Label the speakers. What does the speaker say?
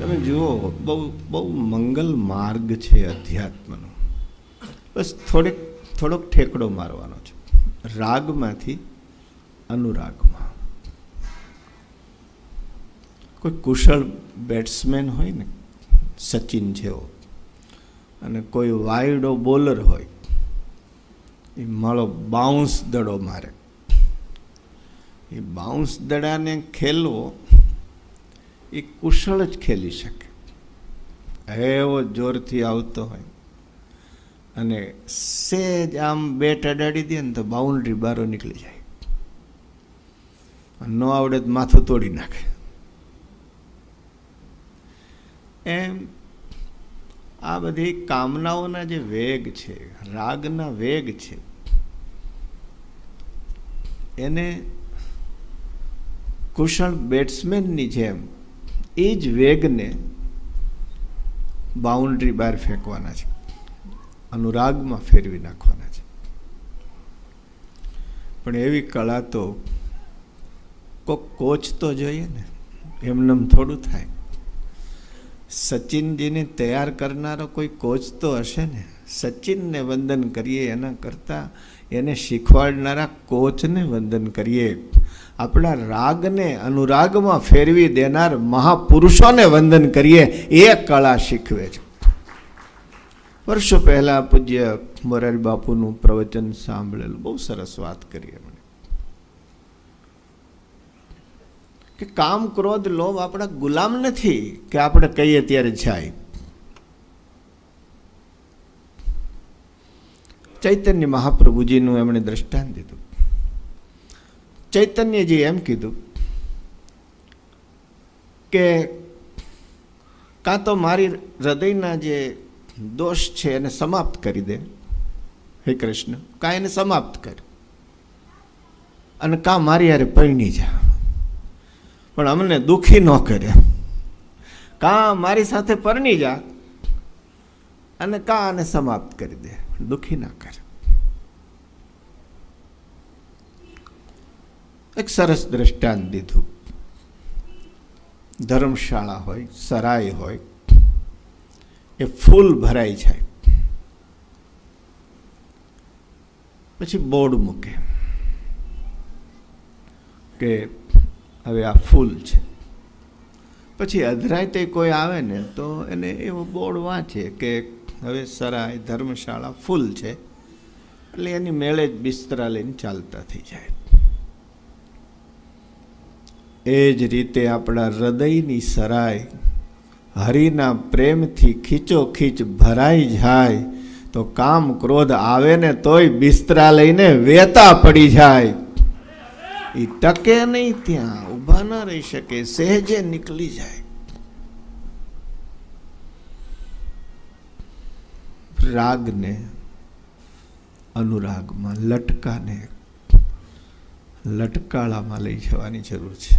Speaker 1: તમે જુઓ બહુ બહુ મંગલ માર્ગ છે અધ્યાત્મનો બસ થોડેક થોડોક ઠેકડો મારવાનો છે રાગમાંથી અનુરાગમાં કોઈ કુશળ બેટ્સમેન હોય ને સચિન જેવો અને કોઈ વાયડો બોલર હોય એ માળો બાઉન્સ દડો મારે એ બાઉન્સ દડાને ખેલવો એ કુશળ જ ખેલી શકે એવો જોરથી આવતો હોય અને સેજ આમ બેટ અડાડી દે ને તો બાઉન્ડ્રી બારો નીકળી જાય ન આવડે તો માથું તોડી નાખે એમ આ બધી કામનાઓના જે વેગ છે રાગના વેગ છે એને કુશળ બેટ્સમેનની જેમ એ જ વેગને બાઉન્ડ્રી બહાર ફેંકવાના છે અનુરાગમાં ફેરવી નાખવાના છે પણ એવી કળા તો કોક કોચ તો જોઈએ ને એમનેમ થોડું થાય સચિનજીને તૈયાર કરનારો કોઈ કોચ તો હશે ને સચિનને વંદન કરીએ એના કરતાં એને શીખવાડનારા કોચને વંદન કરીએ આપણા રાગને અનુરાગમાં ફેરવી દેનાર મહાપુરુષોને વંદન કરીએ એ કળા શીખવે છે વર્ષો પહેલાં પૂજ્ય મોરારી બાપુનું પ્રવચન સાંભળેલું બહુ સરસ વાત કરી એમણે કે કામ ક્રોધ લોભ આપણા ગુલામ નથી કે આપણે કહીએ ત્યારે જાય ચૈતન્ય મહાપ્રભુજીનું એમણે દ્રષ્ટાંત દીધું ચૈતન્યજી એમ કીધું કે કાં તો મારી હૃદયના જે દોષ છે એને સમાપ્ત કરી દે હે કૃષ્ણ કાં એને સમાપ્ત કર અને કાં મારી યારે પૈણી જા પણ અમને દુઃખી ન કરે કાં મારી સાથે પરણી જા અને કાં આને સમાપ્ત કરી દે દુઃખી ના કરે એક સરસ દ્રષ્ટાંત દીધું ધર્મશાળા હોય સરાય હોય એ ફૂલ ભરાઈ જાય પછી બોર્ડ મૂકે કે હવે આ ફૂલ છે પછી અધરાતે કોઈ આવે ને તો એને એવો બોર્ડ વાંચે કે હવે સરાય ધર્મશાળા ફૂલ છે એટલે એની મેળે જ બિસ્તરા લઈને ચાલતા થઈ જાય એ જ રીતે આપણા હૃદયની સરાય હરિના પ્રેમથી ખીચોખીચ ભરાઈ જાય તો કામ ક્રોધ આવે ને તોય બિસ્તરા લઈને વેતા પડી જાય એ ટકે નહીં ત્યાં ઊભા ના રહી શકે સહેજે નીકળી જાય રાગને અનુરાગમાં લટકાને લટકાળામાં લઈ જવાની જરૂર છે